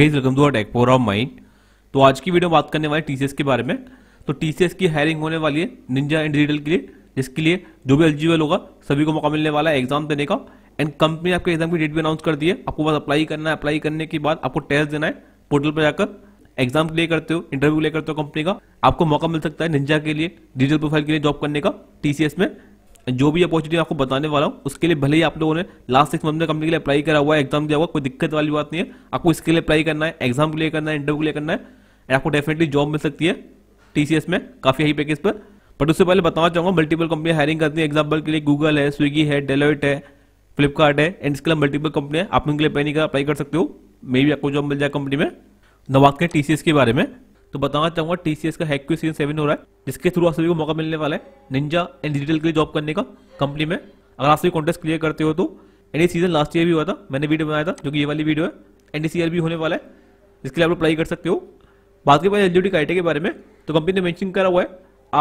welcome to our डेकपोर of mind तो आज की वीडियो बात करने वाले टीसीएस के बारे में तो टीसीएस की हायरिंग होने वाली है निंजा एंड डिजिटल के लिए जिसके लिए जो भी एलिजिबल होगा सभी को मौका मिलने वाला है एग्जाम देने का एंड कंपनी आपके एग्जाम की डेट भी अनाउंस कर दी है आपको बस अप्लाई करना है अप्लाई करने के बाद आपको टेस्ट देना है पोर्टल पर जाकर एग्जाम क्लियर करते हो इंटरव्यू के करते हो कंपनी का आपको मौका मिल सकता है निंजा के लिए डिजिटल प्रोफाइल के लिए जॉब करने का टीसीएस में जो भी अपॉर्चुनिटी आपको बताने वाला हूँ उसके लिए भले ही आप लोगों ने लास्ट सिक्स मंथ में कंपनी के लिए अप्लाई करा हुआ है एग्जाम दिया हुआ कोई दिक्कत वाली बात नहीं है आपको इसके लिए अप्लाई करना है एग्जाम के लिए करना है इंटरव्यू के लिए करना है एंड आपको डेफिनेटली जॉब मिल सकती है टीसीएस में काफी हाई पैकेज पर बट उससे पहले बताना चाहूंगा मल्टीपल कंपनी हायरिंग करती है एग्जाम्पल के लिए गूगल है स्विगी है डेलोइट है फ्लिपकार्ट है एंड इसके लिए मल्टीपल कंपनी है आप उनके लिए अप्लाई नहीं कर अप्लाई कर सकते हो मे भी आपको जॉब मिल जाए कंपनी में नवाक के टीसीएस के बारे में तो बताना चाहूंगा टीसीएस का हैक सीजन सेवन हो रहा है जिसके थ्रू आप सभी को मौका मिलने वाला है निंजा एंड डिजिटल के लिए जॉब करने का कंपनी में अगर आप सभी कॉन्टेस्ट क्लियर करते हो तो एंड सीजन लास्ट ईयर भी हुआ था मैंने वीडियो बनाया था जो कि ये वाली वीडियो है एंड सी भी होने वाला है जिसके लिए आप लोग अप्लाई कर सकते हो बात के बाद एल क्राइटेरिया के बारे में तो कंपनी ने मैंशन करा हुआ है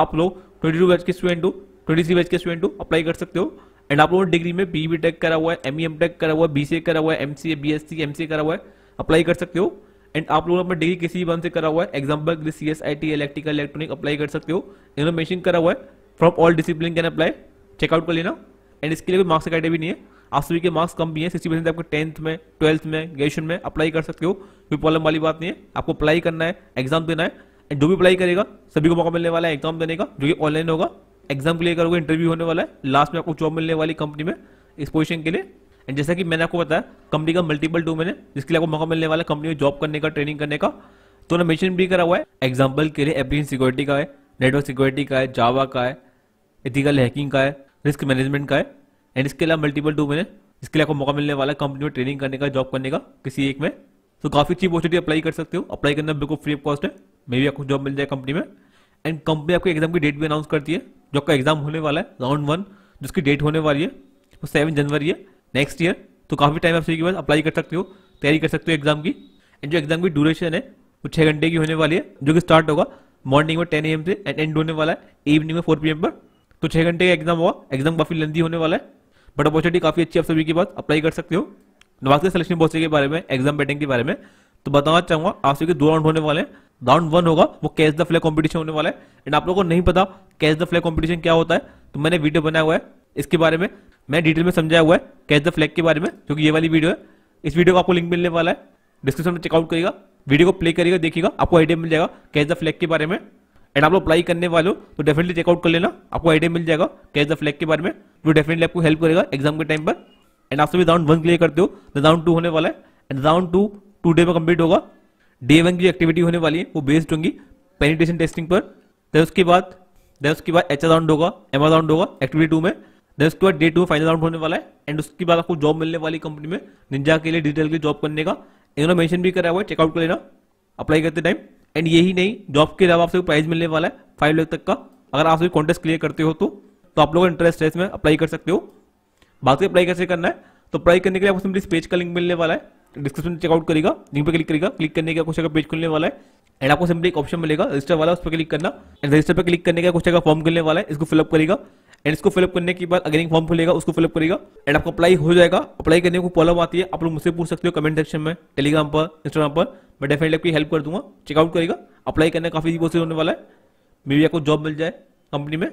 आप लोग ट्वेंटी टू बैच के स्टूडेंट हो ट्वेंटी थ्री बैच के स्टूडेंट हो अप्लाई कर सकते हो एंड आप लोगों ने डिग्री में बी बी टेक करा हुआ है एम ई एम टेक करा हुआ है बी सी ए करा हुआ है M C A B S C M C A करा हुआ है अप्लाई कर सकते हो एंड आप लोग अपना डिग्री किसी भी वन से करा हुआ है example C S I T electrical electronic apply कर सकते हो इन्फॉर्मेशन करा हुआ है from all discipline can apply check out कर लेना एंड इसके लिए भी मार्क्स अकेडमी नहीं है आप सभी के मार्क्स कम भी हैं सिक्सटी परसेंट आपको टेंथ में ट्वेल्थ में ग्रेजुएशन में अप्लाई कर सकते हो कोई प्रॉब्लम वाली बात नहीं है आपको अप्लाई करना है एग्जाम देना है एंड जो भी अप्लाई करेगा सभी को मौका मिलने वाला है एग्जाम देने का जो कि ऑनलाइन होगा एग्जाम के लिए करोगे इंटरव्यू होने वाला है लास्ट में आपको जॉब मिलने वाली कंपनी में इस पोजिशन के लिए एंड जैसा कि मैंने आपको बताया कंपनी का मल्टीपल टू मैंने जिसके लिए आपको मौका मिलने वाला कंपनी में जॉब करने का ट्रेनिंग करने का तो ना मेंशन भी करा हुआ है एग्जाम्पल के लिए एप्लीकेशन सिक्योरिटी का है नेटवर्क सिक्योरिटी का है जावा का है एथिकल हैकिंग का है रिस्क मैनेजमेंट का है एंड इसके अलावा मल्टीपल टू मैंने इसके लिए आपको मौका मिलने वाला कंपनी में ट्रेनिंग करने का जॉब करने का किसी एक में तो काफ़ी अच्छी अपॉर्चुनिटी अप्लाई कर सकते हो अप्लाई करना बिल्कुल फ्री ऑफ कॉस्ट है मे भी आपको जॉब मिल जाए कंपनी में एंड कंपनी आपके एग्जाम की डेट भी अनाउंस करती है जो आपका एग्जाम होने वाला है राउंड वन जिसकी डेट होने वाली है वो सेवन जनवरी है नेक्स्ट ईयर तो काफ़ी टाइम आप सभी के पास अप्लाई कर सकते हो तैयारी कर सकते हो एग्जाम की एंड जो एग्जाम की ड्यूरेशन है वो छह घंटे की होने वाली है जो कि स्टार्ट होगा मॉर्निंग में टेन एम से एंड एंड होने वाला है इवनिंग में फोर पी पर तो छह घंटे का एग्जाम हुआ एग्जाम काफ़ी लेंदी होने वाला है बट अपॉर्चुनिटी काफ़ी अच्छी आप सभी के पास अप्लाई कर सकते हो नवाज के सिलेक्शन के बारे में एग्जाम बैटिंग के बारे में तो बताना चाहूंगा आप सभी के दो राउंड होने वाले हैं राउंड वन होगा वो कैच द फ्लैग कॉम्पिटिशन होने वाला है एंड आप लोगों को नहीं पता कैच द फ्लैग कॉम्पिटिशन क्या होता है तो मैंने वीडियो बनाया हुआ है इसके बारे में मैं डिटेल में समझाया हुआ है कैच द फ्लैग के बारे में जो कि ये वाली वीडियो है इस वीडियो को आपको लिंक मिलने वाला है डिस्क्रिप्शन में चेकआउट करिएगा वीडियो को प्ले करिएगा देखिएगा आपको आइडिया मिल जाएगा कैच द फ्लैग के बारे में एंड आप लोग अप्लाई करने वाले हो तो डेफिनेटली चेकआउट कर लेना आपको आइडिया मिल जाएगा कैच द फ्लैग के बारे में जो डेफिनेटली आपको हेल्प करेगा एग्जाम के टाइम पर एंड आप सभी राउंड वन क्लियर करते हो तो राउंड टू होने वाला है and round two two day में कंप्लीट होगा डे वन की एक्टिविटी होने वाली है वो बेस्ड होंगी पेनिटेशन टेस्टिंग पर देन उसके बाद देन उसके बाद एच राउंड होगा एम राउंड होगा एक्टिविटी टू में उसके बाद डे टू फाइनल राउंड होने वाला है एंड उसके बाद आपको जॉब मिलने वाली कंपनी में निंजा के लिए डिटेल के लिए जॉब करने का इन्होंने मेंशन भी करा हुआ है चेकआउट कर लेना अप्लाई करते टाइम एंड यही नहीं जॉब के अलावा आपसे प्राइज मिलने वाला है फाइव लाख तक का अगर आप सभी कॉन्टेस्ट क्लियर करते हो तो तो आप लोग इंटरेस्ट है इसमें अप्लाई कर सकते हो बाकी अप्लाई कैसे करना है तो अप्लाई करने के लिए आपको सिंपली इस पेज का लिंक मिलने वाला है डिस्क्रिप्शन चेकआउट करेगा लिंक पर क्लिक करेगा क्लिक करने के आपको पेज खुलने वाला है एंड आपको सिंपली एक ऑप्शन मिलेगा रजिस्टर वाला उस पर क्लिक करना एंड रजिस्टर पर क्लिक करने का कुछ जगह फॉर्म खुलने वाला है इसको फिलअप करेगा एंड इसको फिलअप करने के बाद अगेन फॉर्म खुलेगा उसको फिलअप करेगा एंड आपको अप्लाई हो जाएगा अप्लाई करने को प्रॉब्लम आती है आप लोग मुझसे पूछ सकते हो कमेंट सेक्शन में टेलीग्राम पर इंस्टाग्राम पर मैं डेफिनेटली आपकी हेल्प कर दूंगा चेकआउट करेगा अप्लाई करना काफी से होने वाला है मे भी आपको जॉब मिल जाए कंपनी में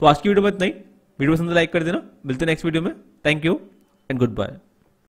तो आज की वीडियो में इतना ही वीडियो पसंद लाइक कर देना मिलते हैं नेक्स्ट वीडियो में thank you and good bye